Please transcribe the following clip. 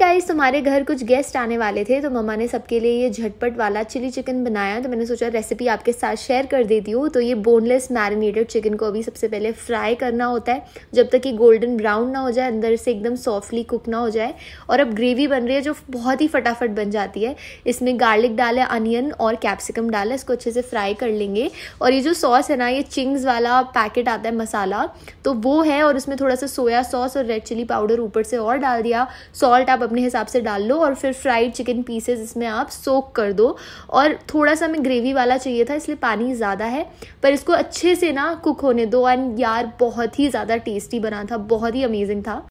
guys तुम्हारे घर कुछ गेस्ट आने वाले थे तो मम्मा ने सबके लिए ये झटपट वाला चिली चिकन बनाया तो मैंने सोचा रेसिपी आपके साथ शेयर कर देती हूँ तो ये बोनलेस मैरिनेटेड चिकन को अभी सबसे पहले फ्राई करना होता है जब तक ये गोल्डन ब्राउन ना हो जाए अंदर से एकदम सॉफ्टली कुक ना हो जाए और अब ग्रेवी बन रही है जो बहुत ही फटाफट बन जाती है इसमें गार्लिक डाले अनियन और कैप्सिकम डालें इसको अच्छे से फ्राई कर लेंगे और ये जो सॉस है ना ये चिंग्स वाला पैकेट आता है मसाला तो वो है और उसमें थोड़ा सा सोया सॉस और रेड चिली पाउडर ऊपर से और डाल दिया सॉल्ट आप आप अपने हिसाब से डाल लो और फिर फ्राइड चिकन पीसेस इसमें आप सोक कर दो और थोड़ा सा हमें ग्रेवी वाला चाहिए था इसलिए पानी ज़्यादा है पर इसको अच्छे से ना कुक होने दो एंड यार बहुत ही ज़्यादा टेस्टी बना था बहुत ही अमेजिंग था